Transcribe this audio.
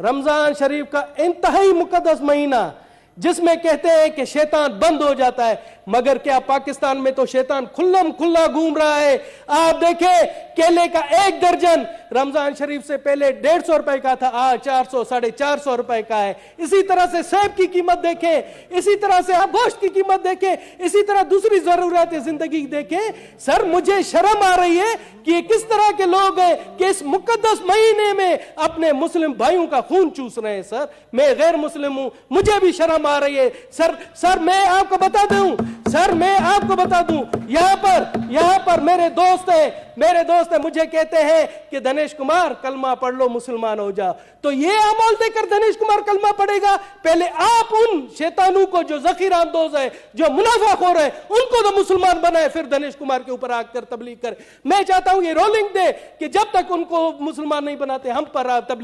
रमज़ान शरीफ का इंतहाई मुकदस महीना जिसमें कहते हैं कि शैतान बंद हो जाता है मगर क्या पाकिस्तान में तो शैतान खुल्लम खुल्ला घूम रहा है आप देखें केले का एक दर्जन रमजान शरीफ से पहले डेढ़ सौ रुपए का था आज चार सौ साढ़े चार सौ रुपए का है इसी तरह से सेब की कीमत देखें इसी तरह से आप गोश्त की कीमत देखें इसी तरह दूसरी जरूरत जिंदगी देखें सर मुझे शर्म आ रही है कि ये किस तरह के लोग हैं कि इस मुकदस महीने में अपने मुस्लिम भाइयों का खून चूस रहे हैं सर मैं गैर मुस्लिम हूं मुझे भी शर्म आ रही है सर सर मैं आपको बता दूं सर मैं आपको बता दूं यहां पर यहां पर मेरे दोस्त है मेरे दोस्त है मुझे कहते हैं कि धनेश कुमार कलमा पढ़ लो मुसलमान हो जाओ तो ये अमल देकर धनेश कुमार कलमा पढ़ेगा पहले आप उन शैतानों को जो जखीर आमदोज है जो मुनाफा खो रहे उनको तो मुसलमान बनाए फिर धनेश कुमार के ऊपर आकर तबलीग कर मैं चाहता हूं ये रोलिंग दे कि जब तक उनको मुसलमान नहीं बनाते हम पर तबलीग